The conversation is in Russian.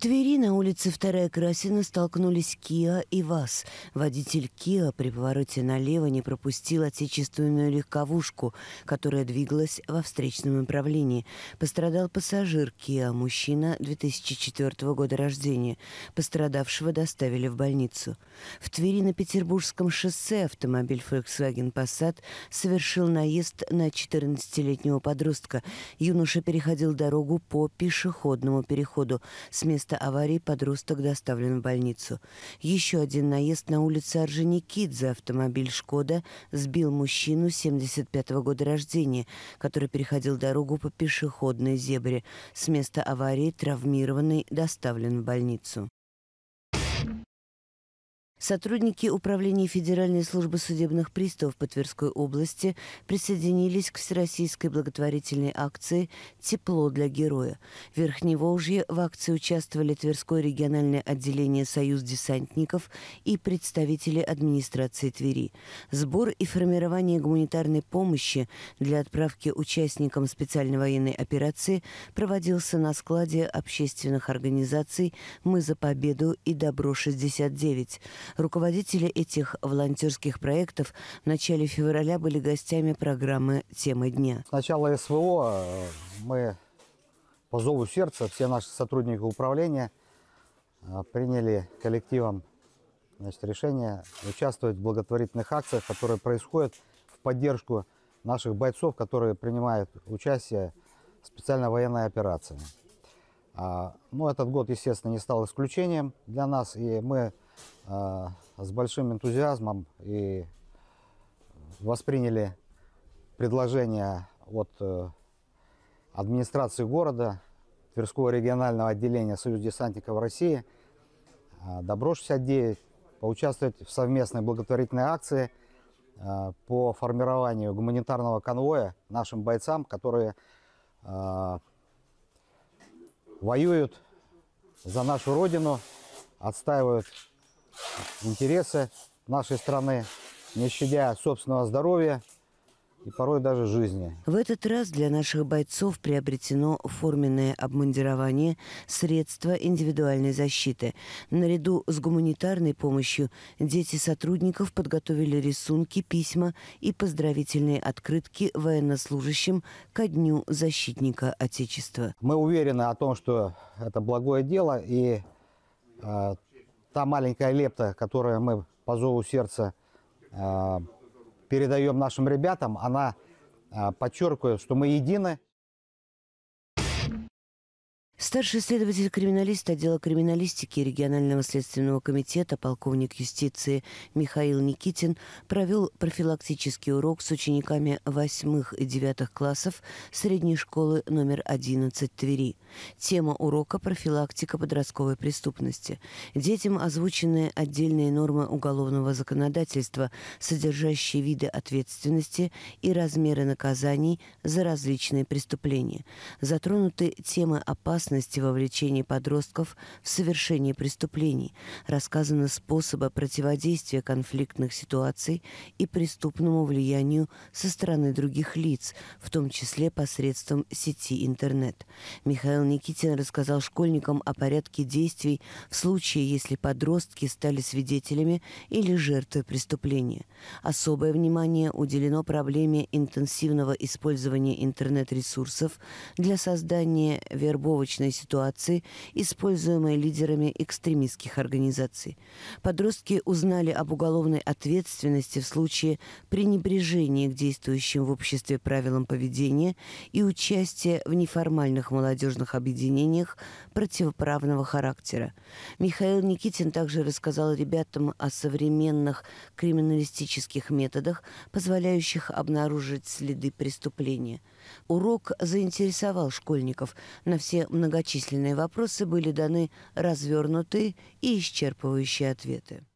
Твери на улице Вторая Красина столкнулись Киа и ВАЗ. Водитель Киа при повороте налево не пропустил отечественную легковушку, которая двигалась во встречном направлении. Пострадал пассажир Киа, мужчина 2004 года рождения. Пострадавшего доставили в больницу. В Твери на Петербургском шоссе автомобиль Volkswagen Passat совершил наезд на 14-летнего подростка. Юноша переходил дорогу по пешеходному переходу. С места места аварии подросток доставлен в больницу. Еще один наезд на улице Орджоникидзе. Автомобиль «Шкода» сбил мужчину 75 -го года рождения, который переходил дорогу по пешеходной зебре. С места аварии травмированный доставлен в больницу. Сотрудники Управления Федеральной службы судебных приставов по Тверской области присоединились к всероссийской благотворительной акции «Тепло для героя». В Верхневолжье в акции участвовали Тверское региональное отделение «Союз десантников» и представители администрации Твери. Сбор и формирование гуманитарной помощи для отправки участникам специальной военной операции проводился на складе общественных организаций «Мы за победу» и «Добро-69». Руководители этих волонтерских проектов в начале февраля были гостями программы «Темы дня». С начала СВО э, мы по зову сердца все наши сотрудники управления э, приняли коллективом значит, решение участвовать в благотворительных акциях, которые происходят в поддержку наших бойцов, которые принимают участие в специальной военной операции. А, ну, этот год, естественно, не стал исключением для нас, и мы а, с большим энтузиазмом и восприняли предложение от э, администрации города Тверского регионального отделения Союз десантников России а, «Добро-69» поучаствовать в совместной благотворительной акции а, по формированию гуманитарного конвоя нашим бойцам, которые воюют за нашу Родину, отстаивают интересы нашей страны, не щадя собственного здоровья и порой даже жизни. В этот раз для наших бойцов приобретено форменное обмундирование, средства индивидуальной защиты. Наряду с гуманитарной помощью дети сотрудников подготовили рисунки, письма и поздравительные открытки военнослужащим ко Дню защитника Отечества. Мы уверены о том, что это благое дело и э, та маленькая лепта, которую мы по зову сердца э, передаем нашим ребятам, она э, подчеркивает, что мы едины. Старший следователь-криминалист отдела криминалистики регионального следственного комитета, полковник юстиции Михаил Никитин, провел профилактический урок с учениками восьмых и девятых классов средней школы номер 11 Твери. Тема урока – профилактика подростковой преступности. Детям озвучены отдельные нормы уголовного законодательства, содержащие виды ответственности и размеры наказаний за различные преступления. Затронуты темы опасности опасности вовлечения подростков в совершение преступлений, рассказаны способы противодействия конфликтных ситуаций и преступному влиянию со стороны других лиц, в том числе посредством сети интернет. Михаил Никитин рассказал школьникам о порядке действий в случае, если подростки стали свидетелями или жертвой преступления. Особое внимание уделено проблеме интенсивного использования интернет-ресурсов для создания вербовочных аналогичные ситуации, используемые лидерами экстремистских организаций. Подростки узнали об уголовной ответственности в случае пренебрежения к действующим в обществе правилам поведения и участия в неформальных молодежных объединениях противоправного характера. Михаил Никитин также рассказал ребятам о современных криминалистических методах, позволяющих обнаружить следы преступления. Урок заинтересовал школьников на все много многочисленные вопросы были даны развернутые и исчерпывающие ответы.